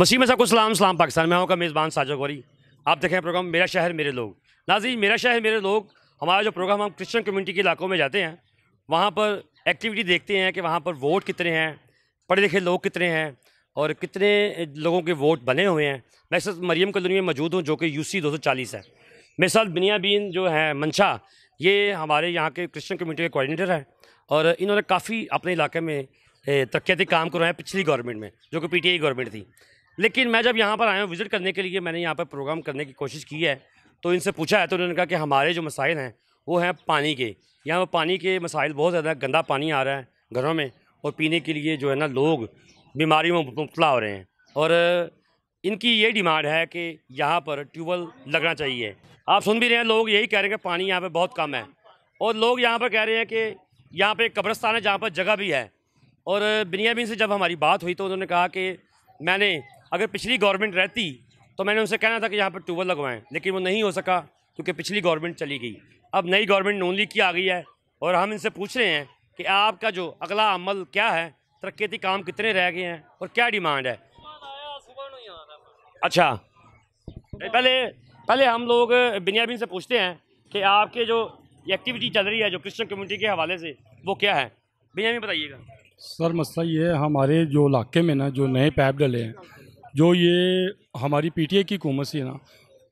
मसीम साहब सलाम सलाम पाकिस्तान में आऊँगा मेज़बान साजा गौरी आप देखें प्रोग्राम मेरा शहर मेरे लोग नाजी मेरा शहर मेरे लोग हमारा जो प्रोग्राम हम क्रिश्चन कम्युनिटी के इलाकों में जाते हैं वहाँ पर एक्टिविटी देखते हैं कि वहाँ पर वोट कितने हैं पढ़े लिखे लोग कितने हैं और कितने लोगों के वोट बने हुए हैं मैं सर मरीम कलोनी में मौजूद हूँ जो कि यू सी है मेरे साथ बिनिया बीन जो है मंशा ये हमारे यहाँ के क्रिश्चन कम्युनिटी के कोऑर्डिनेटर हैं और इन्होंने काफ़ी अपने इलाके में तरक्याती काम करवाए पिछली गवर्नमेंट में जो कि पीटीआई गवर्नमेंट थी लेकिन मैं जब यहाँ पर आया हूँ विज़िट करने के लिए मैंने यहाँ पर प्रोग्राम करने की कोशिश की है तो इनसे पूछा है तो उन्होंने कहा कि हमारे जो मसाइल हैं वो हैं पानी के यहाँ पर पानी के मसाइल बहुत ज़्यादा गंदा पानी आ रहा है घरों में और पीने के लिए जो है ना लोग बीमारी में मुबला हो रहे हैं और इनकी ये डिमांड है कि यहाँ पर ट्यूबवेल लगना चाहिए आप सुन भी रहे हैं लोग यही कह रहे हैं कि पानी यहाँ पर बहुत कम है और लोग यहाँ पर कह रहे हैं कि यहाँ पर कब्रस्तान है जहाँ पर जगह भी है और बिनियाबिन से जब हमारी बात हुई तो उन्होंने कहा कि मैंने अगर पिछली गवर्नमेंट रहती तो मैंने उनसे कहना था कि यहाँ पर ट्यूबल लगवाएं लेकिन वो नहीं हो सका क्योंकि पिछली गवर्नमेंट चली गई अब नई गवर्नमेंट नून लीग की आ गई है और हम इनसे पूछ रहे हैं कि आपका जो अगला अमल क्या है तरक्याती काम कितने रह गए हैं और क्या डिमांड है अच्छा पहले पहले हम लोग बिनियाबिन से पूछते हैं कि आपके जो एक्टिविटी चल रही है जो क्रिश्चन कम्यूनिटी के हवाले से वो क्या है बिनियाबिन बताइएगा सर मसला ये है हमारे जो इलाके में ना जो नए पैप डले हैं जो ये हमारी पीटीए की हुकूमत थी ना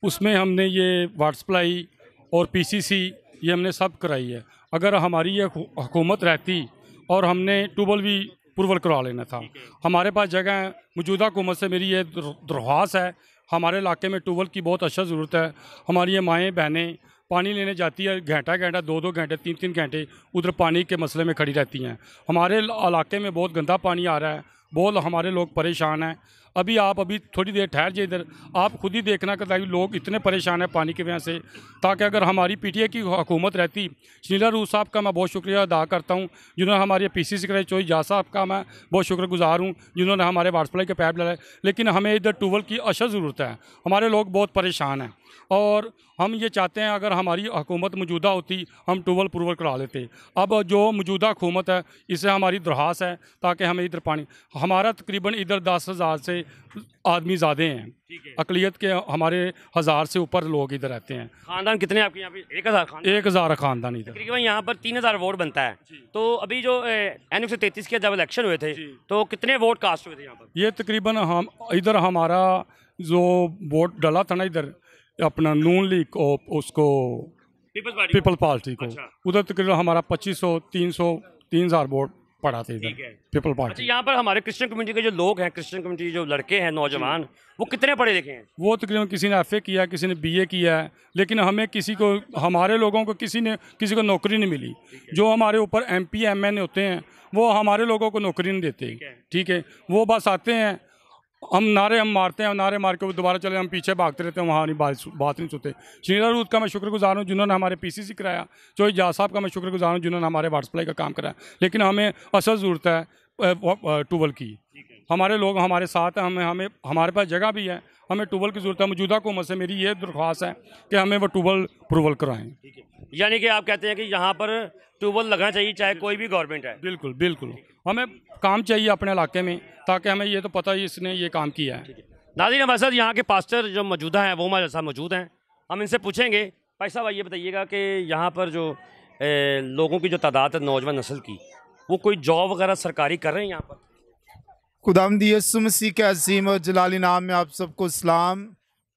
उसमें हमने ये वाटर सप्लाई और पीसीसी ये हमने सब कराई है अगर हमारी ये हुकूमत रहती और हमने ट्यूबल भी पुरवल करवा लेना था हमारे पास जगह है मौजूदा हुकूमत से मेरी ये दरख्वास है हमारे इलाके में ट्यूबल की बहुत अच्छा ज़रूरत है हमारी ये माएँ बहनें पानी लेने जाती है घंटा घंटा दो दो घंटे तीन तीन घंटे उधर पानी के मसले में खड़ी रहती हैं हमारे इलाके में बहुत गंदा पानी आ रहा है बहुत हमारे लोग परेशान हैं अभी आप अभी थोड़ी देर ठहर जाए इधर आप खुद ही देखना कि लोग इतने परेशान हैं पानी की वजह से ताकि अगर हमारी पी की हुकूमत रहती शीला रूस साहब का मैं बहुत शुक्रिया अदा करता हूँ जिन्होंने हमारे पी सी सेक्रेटरी चोई जा साहब का मैं बहुत शुक्रगुजार हूँ जिन्होंने हमारे सप्लाई के पैप डाले लेकिन हमें इधर टूबल की अशद ज़रूरत है हमारे लोग बहुत परेशान हैं और हम ये चाहते हैं अगर हमारी हुकूमत मौजूदा होती हम टूबल प्रूवल करा लेते अब जो मौजूदा हुकूमत है इसे हमारी दरहास है ताकि हमें इधर पानी हमारा तकरीबन इधर दस हज़ार से आदमी ज़्यादा हैं अकलीत के हमारे हज़ार से ऊपर लोग इधर रहते हैं खानदान कितने आपके यहाँ पे एक हज़ार एक हज़ार खानदान इधर तकरीबन यहाँ पर तीन हज़ार वोट बनता है तो अभी जो एन एक सौ के जब इलेक्शन हुए थे तो कितने वोट कास्ट हुए थे यहाँ पर ये तकरीबन हम इधर हमारा जो वोट डला था ना इधर अपना नून लीग को उसको पीपल पार्टी को अच्छा। उधर तकरीबन हमारा पच्चीस सौ तीन सौ तीन हज़ार वोट पढ़ाते हैं पीपल पार्टी यहाँ पर हमारे क्रिश्चियन कम्युनिटी के जो लोग हैं क्रिश्चियन कम्युनिटी जो लड़के हैं नौजवान वो कितने पढ़े लिखे हैं वो तकरीबन तो किसी ने एफ किया किसी ने बी किया है लेकिन हमें किसी को हमारे लोगों को किसी ने किसी को नौकरी नहीं मिली जो हमारे ऊपर एम पी होते हैं वो हमारे लोगों को नौकरी नहीं देते ठीक है वो बस आते हैं हम नारे हम मारते हैं नारे मार के वो दोबारा चले हम पीछे भागते रहते हैं वहाँ नहीं बात बात नहीं सुनते श्रीनर रूद का मैं शुक्रगुजार हूँ जिन्होंने हमारे पीसीसी कराया जो जा साहब का मैं शुक्रगुजार हूँ जिन्होंने हमारे वाटर सप्लाई का काम कराया लेकिन हमें असल ज़रूरत है ट्यूबल की हमारे लोग हमारे साथ हैं हमें हमें हमारे पास जगह भी है हमें टूबल की ज़रूरत है मौजूदा हुकूमत से मेरी ये दरख्वास्त है कि हमें वो टूबल अप्रूवल कराएं यानी कि आप कहते हैं कि यहाँ पर ट्यूबल लगना चाहिए चाहे कोई भी गवर्नमेंट है बिल्कुल बिल्कुल हमें काम चाहिए अपने इलाके में ताकि हमें ये तो पता ही इसने ये काम किया है नाजिन हमारे साथ यहाँ के पास्टर जो मौजूदा हैं वो हमारे साथ मौजूद हैं हम इनसे पूछेंगे भाई साहब ये बताइएगा कि यहाँ पर जो ए, लोगों की जो तादाद है नौजवान नस्ल की वो कोई जॉब वगैरह सरकारी कर रहे हैं यहाँ पर खुदाम यसु मसीह के असीम और जलाली नाम में आप सबको सलाम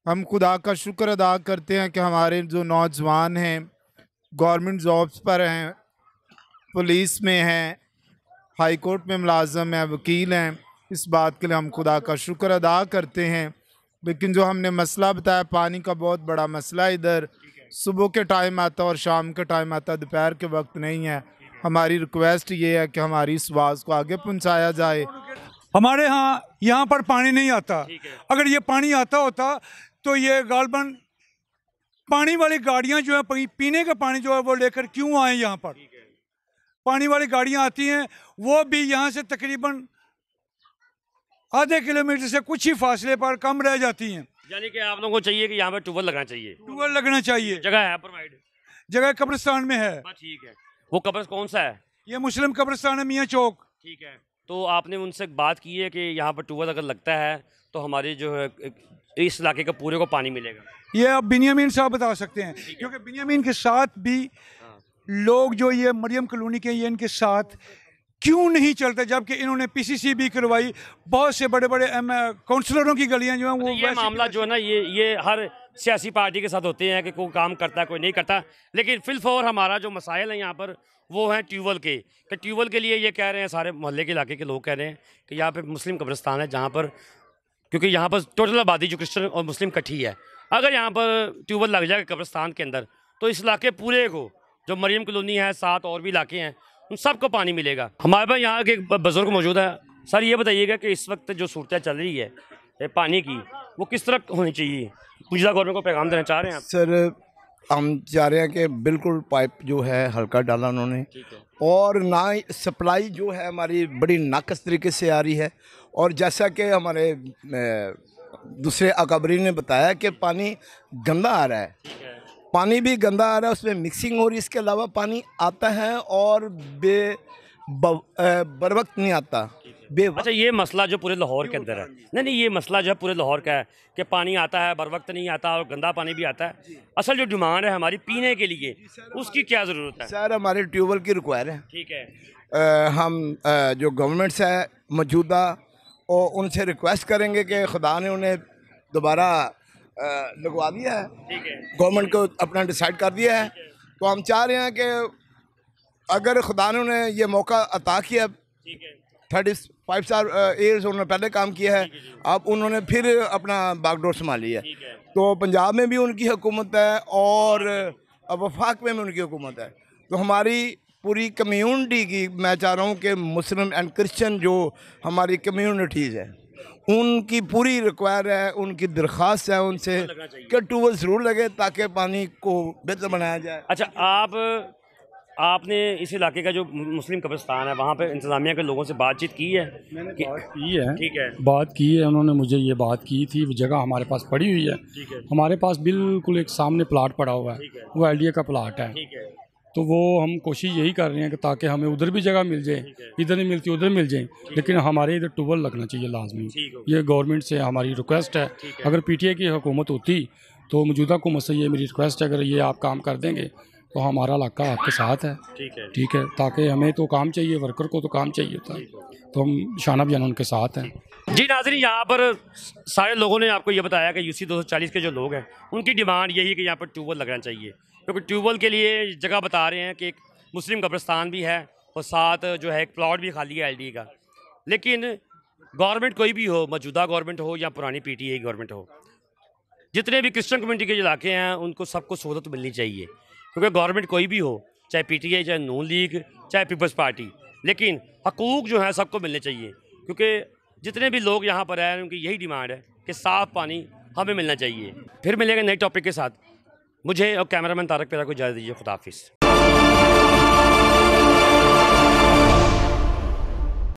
हम खुदा का शुक्र अदा करते हैं कि हमारे जो नौजवान हैं गवर्नमेंट जॉब्स पर हैं पुलिस में हैं हाई कोर्ट में मुलाजम हैं वकील हैं इस बात के लिए हम खुदा का शुक्र अदा करते हैं लेकिन जो हमने मसला बताया पानी का बहुत बड़ा मसला इधर सुबह के टाइम आता और शाम के टाइम आता दोपहर के वक्त नहीं है हमारी रिक्वेस्ट ये है कि हमारी इस आवाज़ को आगे पहुंचाया जाए हमारे यहाँ यहाँ पर पानी नहीं आता अगर ये पानी आता होता तो ये गालबन पानी वाली गाड़ियाँ जो है पीने का पानी जो है वो लेकर क्यों आए यहाँ पर पानी वाली गाड़ियाँ आती हैं वो भी यहाँ से तकरीबन आधे किलोमीटर से कुछ ही फासले पर कम रह जाती हैं यानी कि आप लोगों को चाहिए कि यहाँ पर ट्यूबवेल लगना चाहिए ट्यूबवेल लगना चाहिए जगह है प्रोवाइड जगह कब्रिस्तान में है हाँ, ठीक है वो कब्र कौन सा है ये मुस्लिम कब्रस्तान है मियाँ चौक ठीक है तो आपने उनसे बात की है कि यहाँ पर टूबल अगर लगता है तो हमारे जो है इस इलाके का पूरे को पानी मिलेगा ये आप बिनियामीन साहब बता सकते हैं क्योंकि बिनियामीन के साथ भी हाँ। लोग जो ये मरियम कॉलोनी के ये इनके साथ क्यों नहीं चलते जबकि इन्होंने पीसीसी भी करवाई बहुत से बड़े बड़े काउंसलरों की गलियां जो हैं वो ये मामला जो है ना ये ये हर सियासी पार्टी के साथ होते हैं कि कोई काम करता है कोई नहीं करता लेकिन फिलफोर हमारा जो मसाइल है यहाँ पर वो हैं ट्यूबवेल के कि ट्यूबवेल के लिए ये कह रहे हैं सारे मोहल्ले के इलाके के लोग कह रहे हैं कि यहाँ पे मुस्लिम कब्रिस्तान है जहाँ पर क्योंकि यहाँ पर टोटल आबादी जो क्रिश्चन और मुस्लिम कट्ठी है अगर यहाँ पर ट्यूबवेल लग जाएगा कब्रिस्तान के अंदर तो इस इलाके पूरे को जो मरीम कॉलोनी है सात और भी इलाके हैं उन सबको पानी मिलेगा हमारे पास यहाँ के बुज़ुर्ग मौजूद है सर ये बताइएगा कि इस वक्त जो सूरत चल रही है पानी की वो किस तरह होनी चाहिए पूजा गवर्नमेंट को पैगाम देना चाह रहे हैं सर हम चाह रहे हैं कि बिल्कुल पाइप जो है हल्का डाला उन्होंने और ना सप्लाई जो है हमारी बड़ी नाकस तरीके से आ रही है और जैसा कि हमारे दूसरे अकबरी ने बताया कि पानी गंदा आ रहा है पानी भी गंदा आ रहा है उसमें मिक्सिंग हो रही है इसके अलावा पानी आता है और बे बर वक्त नहीं आता अच्छा ये मसला जो पूरे लाहौर के अंदर है नहीं नहीं ये मसला जो है पूरे लाहौर का है कि पानी आता है बर वक्त नहीं आता और गंदा पानी भी आता है असल जो डिमांड है हमारी पीने के लिए उसकी क्या ज़रूरत है सर हमारे ट्यूबवेल की रिक्वायर है ठीक है आ, हम आ, जो गवर्नमेंट है मौजूदा और उनसे रिक्वेस्ट करेंगे कि खुदा ने उन्हें दोबारा लगवा दिया है गवर्नमेंट को अपना डिसाइड कर दिया है तो हम चाह रहे हैं कि अगर खुदा ने ये मौका अता किया थर्टी फाइव स्टार एयर्स उन्होंने पहले काम किया है अब उन्होंने फिर अपना बागडोर संभाली है तो पंजाब में भी उनकी हुकूमत है और वफाक में भी उनकी हुकूमत है तो हमारी पूरी कम्यूनिटी की मैं चाह रहा हूँ कि मुस्लिम एंड क्रिश्चियन जो हमारी कम्यूनिटीज़ है उनकी पूरी रिक्वायर है उनकी दरख्वास्त है उनसे अच्छा कि वेल ज़रूर लगे ताकि पानी को बेहतर बनाया जाए अच्छा आप आपने इस इलाके का जो मुस्लिम कब्रिस्तान है वहाँ पे इंतज़ामिया के लोगों से बातचीत की है मैंने बात की है ठीक है बात की है उन्होंने मुझे ये बात की थी वो जगह हमारे पास पड़ी हुई है, है हमारे पास बिल्कुल एक सामने प्लाट पड़ा हुआ है, है। वो एल का प्लाट है तो वो हम कोशिश यही कर रहे हैं कि ताकि हमें उधर भी जगह मिल जाए इधर नहीं मिलती उधर मिल जाए लेकिन हमारे इधर ट्यूबवेल लगना चाहिए लाजमी ये गवर्नमेंट से हमारी रिक्वेस्ट है अगर पी टी आई की हुकूमत होती तो मौजूदा हुकूमत से ये मेरी रिक्वेस्ट है अगर ये आप काम कर देंगे तो हमारा इलाका आपके साथ है ठीक है ठीक है ताकि हमें तो काम चाहिए वर्कर को तो काम चाहिए होता है तो हम शाना भी उनके साथ हैं जी नाजरी यहाँ पर सारे लोगों ने आपको ये बताया कि यूसी 240 के जो लोग हैं उनकी डिमांड यही है कि यहाँ पर ट्यूबवेल लगना चाहिए क्योंकि तो ट्यूबवेल के लिए जगह बता रहे हैं कि एक मुस्लिम कब्रस्तान भी है और साथ जो है एक प्लाट भी खाली है एलडी का लेकिन गवर्नमेंट कोई भी हो मौजूदा गवर्नमेंट हो या पुरानी पीटीए की गवर्नमेंट हो जितने भी क्रिश्चन कम्युनिटी के इलाके हैं उनको सबको सहूलत मिलनी चाहिए क्योंकि गवर्नमेंट कोई भी हो चाहे आई चाहे नून लीग चाहे पीपल्स पार्टी लेकिन हकूक जो हैं सबको मिलने चाहिए क्योंकि जितने भी लोग यहाँ पर आए उनकी यही डिमांड है कि साफ़ पानी हमें मिलना चाहिए फिर मिलेंगे नए टॉपिक के साथ मुझे और कैमरामैन तारक पेरा को इजाज़त दीजिए खुदाफिज़